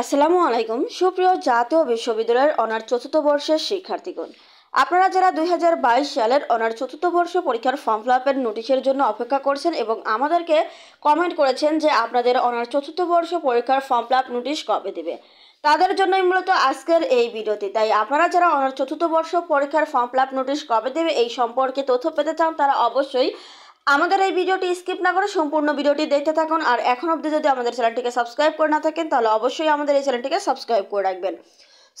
আসসালামু আলাইকুম সুপ্রিয় জাতীয় বিশ্ববিদ্যালয়ের অনার চতুর্থ বর্ষের শিক্ষার্থীগণ আপনারা যারা দুই সালের অনার চতুর্থ বর্ষ পরীক্ষার ফর্ম ফিল আপের নোটিশের জন্য অপেক্ষা করছেন এবং আমাদেরকে কমেন্ট করেছেন যে আপনাদের অনার চতুর্থ বর্ষ পরীক্ষার ফর্ম ফিল আপ নোটিশ কবে দেবে তাদের জন্যই মূলত আজকের এই ভিডিওতে তাই আপনারা যারা অনার চতুর্থ বর্ষ পরীক্ষার ফর্ম ফিল আপ নোটিশ কবে দেবে এই সম্পর্কে তথ্য পেতে চান তারা অবশ্যই আমাদের এই ভিডিওটি স্কিপ না করে সম্পূর্ণ ভিডিওটি দেখতে থাকুন আর এখন অবধি যদি আমাদের চ্যানেলটিকে সাবস্ক্রাইব করে না থাকেন তাহলে অবশ্যই আমাদের এই চ্যানেলটিকে সাবস্ক্রাইব করে রাখবেন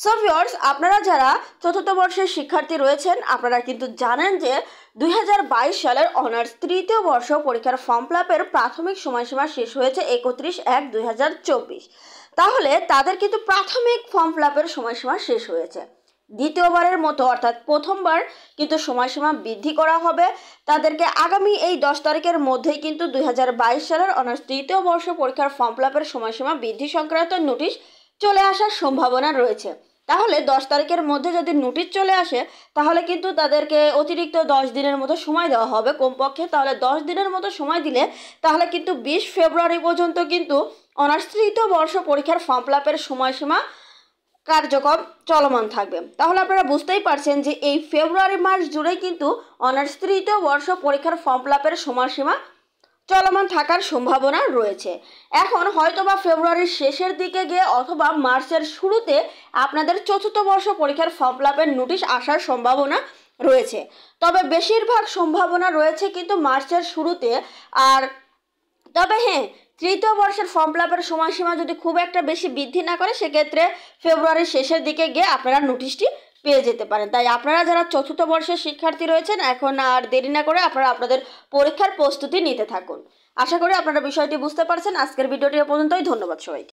সো ভিওর্স আপনারা যারা চতুর্থ বর্ষের শিক্ষার্থী রয়েছেন আপনারা কিন্তু জানেন যে দুই সালের অনার্স তৃতীয় বর্ষ পরীক্ষার ফর্ম ফ্লাপের প্রাথমিক সময়সীমা শেষ হয়েছে একত্রিশ এক দুই তাহলে তাদের কিন্তু প্রাথমিক ফর্ম ফ্লাপের সময়সীমা শেষ হয়েছে দ্বিতীয়বারের মতো অর্থাৎ প্রথমবার কিন্তু সময়সীমা বৃদ্ধি করা হবে তাদেরকে আগামী এই দশ তারিখের মধ্যেই কিন্তু দুই সালের অনার্স তৃতীয় বর্ষ পরীক্ষার ফর্ম ফিলাপের সময়সীমা বৃদ্ধি সংক্রান্ত নোটিশ চলে আসার সম্ভাবনা রয়েছে তাহলে দশ তারিখের মধ্যে যদি নোটিশ চলে আসে তাহলে কিন্তু তাদেরকে অতিরিক্ত দশ দিনের মতো সময় দেওয়া হবে কমপক্ষে তাহলে দশ দিনের মতো সময় দিলে তাহলে কিন্তু বিশ ফেব্রুয়ারি পর্যন্ত কিন্তু অনার্স তৃতীয় বর্ষ পরীক্ষার ফর্ম ফিলাপের সময়সীমা কার্যক্রম চলমান থাকবে তাহলে আপনারা বুঝতেই পারছেন যে এই ফেব্রুয়ারি মাস জুড়ে কিন্তু অনার্স তৃতীয় বর্ষ পরীক্ষার ফর্ম ফিলাপের সময়সীমা চলমান থাকার সম্ভাবনা রয়েছে এখন হয়তোবা ফেব্রুয়ারির শেষের দিকে গিয়ে অথবা মার্চের শুরুতে আপনাদের চতুর্থ বর্ষ পরীক্ষার ফর্ম ফিলাপের নোটিশ আসার সম্ভাবনা রয়েছে তবে বেশিরভাগ সম্ভাবনা রয়েছে কিন্তু মার্চের শুরুতে আর তবে হ্যাঁ তৃতীয় বর্ষের ফর্ম ফিলাপের সময়সীমা যদি খুব একটা বেশি বৃদ্ধি না করে সেক্ষেত্রে ফেব্রুয়ারির শেষের দিকে গিয়ে আপনারা নোটিশটি পেয়ে যেতে পারেন তাই আপনারা যারা চতুর্থ বর্ষের শিক্ষার্থী রয়েছেন এখন আর দেরি না করে আপনারা আপনাদের পরীক্ষার প্রস্তুতি নিতে থাকুন আশা করি আপনারা বিষয়টি বুঝতে পারছেন আজকের ভিডিওটি পর্যন্তই ধন্যবাদ সবাইকে